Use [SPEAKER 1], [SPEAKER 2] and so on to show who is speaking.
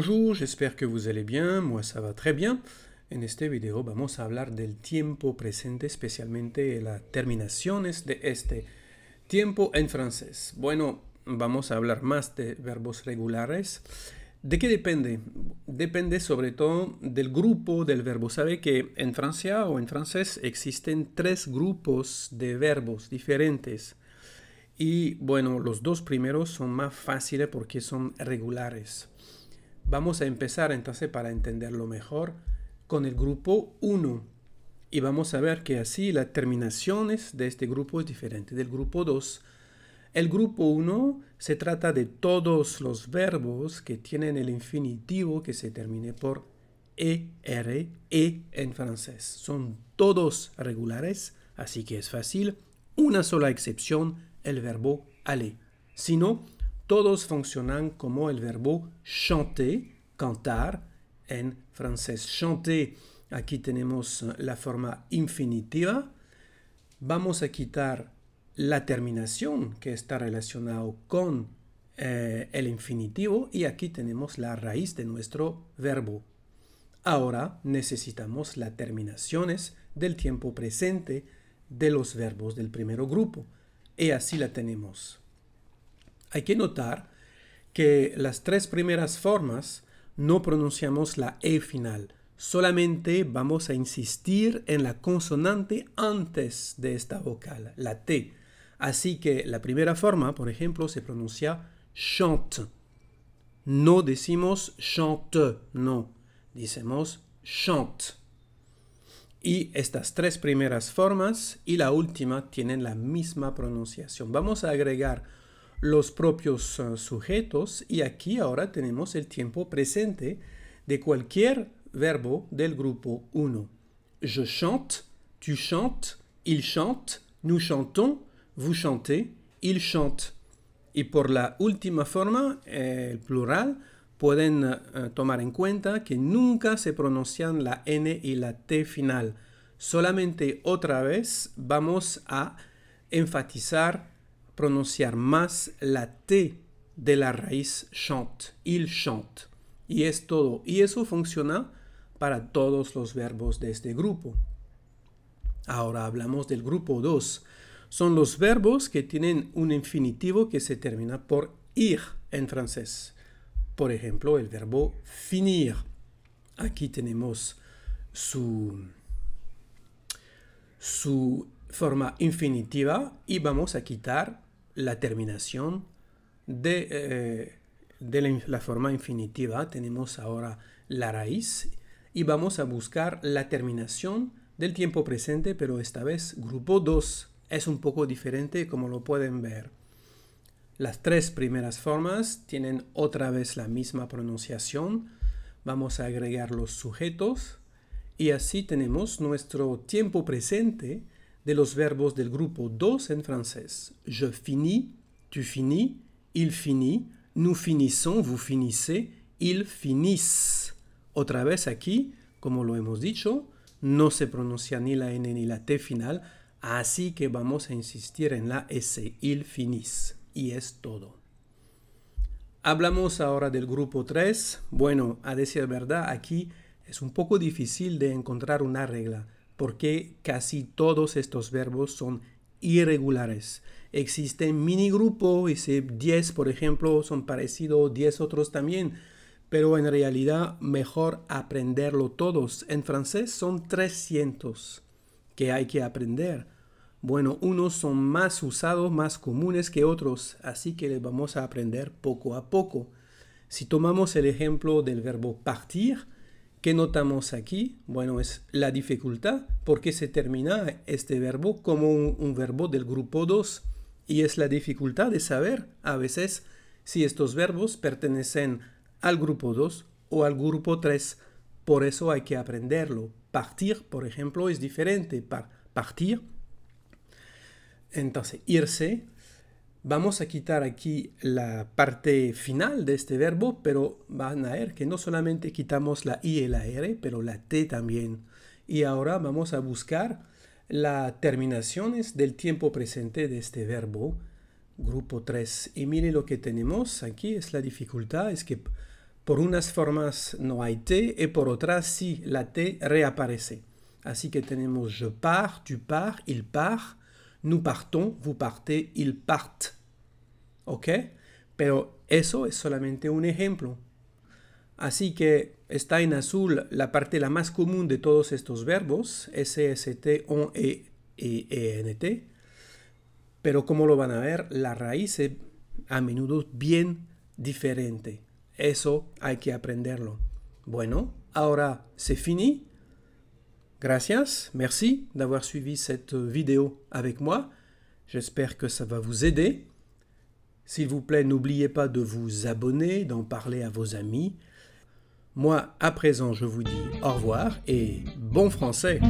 [SPEAKER 1] bonjour, j'espère que vous allez bien, moi ça va très bien. En este video vamos a hablar del tiempo presente, especialmente las terminaciones de este tiempo en francés. Bueno, vamos a hablar más de verbos regulares. ¿De qué depende? Depende sobre todo del grupo del verbo. Sabe que en Francia o en francés existen tres grupos de verbos diferentes. Y bueno, los dos primeros son más fáciles porque son regulares. Vamos a empezar entonces para entenderlo mejor con el grupo 1 y vamos a ver que así las terminaciones de este grupo es diferente del grupo 2. El grupo 1 se trata de todos los verbos que tienen el infinitivo que se termine por e r E en francés. Son todos regulares, así que es fácil. Una sola excepción, el verbo aller. Si no, todos funcionan como el verbo chanter, cantar en francés. Chanter, aquí tenemos la forma infinitiva. Vamos a quitar la terminación que está relacionada con eh, el infinitivo y aquí tenemos la raíz de nuestro verbo. Ahora necesitamos las terminaciones del tiempo presente de los verbos del primer grupo y así la tenemos. Hay que notar que las tres primeras formas no pronunciamos la E final, solamente vamos a insistir en la consonante antes de esta vocal, la T. Así que la primera forma, por ejemplo, se pronuncia chante. No decimos chante, no, decimos chante. Y estas tres primeras formas y la última tienen la misma pronunciación. Vamos a agregar los propios ah, sujetos y aquí ahora tenemos el tiempo presente de cualquier verbo del grupo 1. Je chante, tu chantes, il chante, nous chantons, vous chantez, il chante. Y por la última forma, eh, el plural, pueden eh, tomar en cuenta que nunca se pronuncian la N y la T final. Solamente otra vez vamos a enfatizar pronunciar más la T de la raíz chante, il chante. Y es todo. Y eso funciona para todos los verbos de este grupo. Ahora hablamos del grupo 2. Son los verbos que tienen un infinitivo que se termina por ir en francés. Por ejemplo, el verbo finir. Aquí tenemos su, su forma infinitiva y vamos a quitar la terminación de, eh, la, forma infinitiva. Tenemos ahora la raíz y vamos a buscar la terminación del tiempo presente, pero esta vez grupo 2 es un poco diferente como lo pueden ver. Las tres primeras formas tienen otra vez la misma pronunciación. Vamos a agregar los sujetos y así tenemos nuestro tiempo presente de los verbos del grupo 2 en francés. Je finis, tu finis, il finit, nous finissons, vous finissez, ils finissent. Otra vez aquí, como lo hemos dicho, no se pronuncia ni la N ni la T final, así que vamos a insistir en la S, il finissent. Y es todo. Hablamos ahora del grupo 3. Bueno, a decir verdad, aquí es un poco difícil de encontrar una regla porque casi todos estos verbos son irregulares. Existe mini grupo, ese 10 por ejemplo son parecidos, 10 otros también, pero en realidad mejor aprenderlo todos. En francés son 300 que hay que aprender. Bueno, unos son más usados, más comunes que otros, así que les vamos a aprender poco a poco. Si tomamos el ejemplo del verbo partir, ¿Qué notamos aquí? Bueno, es la dificultad porque se termina este verbo como un, verbo del grupo 2 y es la dificultad de saber a veces si estos verbos pertenecen al grupo 2 o al grupo 3. Por eso hay que aprenderlo. Partir, por ejemplo, es diferente. para partir, entonces irse, Vamos a quitar aquí la parte final de este verbo, pero van a ver que no solamente quitamos la I y la R, pero la T también. Y ahora vamos a buscar las terminaciones del tiempo presente de este verbo, grupo 3. Y mire lo que tenemos aquí, es la dificultad, es que por unas formas no hay T y por otras sí, la T reaparece. Así que tenemos je pars, tu pars, il part, Nous partons, vous partez, ils partent. ¿Ok? Pero eso es solamente un ejemplo. Así que está en azul la parte la más común de todos estos verbos, S, T, o, e, e, e, N, T. Pero como lo van a ver, la raíz es a menudo bien diferente. Eso hay que aprenderlo. Bueno, ahora se fini. Gracias, merci d'avoir suivi cette euh, vidéo avec moi. J'espère que ça va vous aider. S'il vous plaît, n'oubliez pas de vous abonner, d'en parler à vos amis. Moi, à présent, je vous dis au revoir et bon français.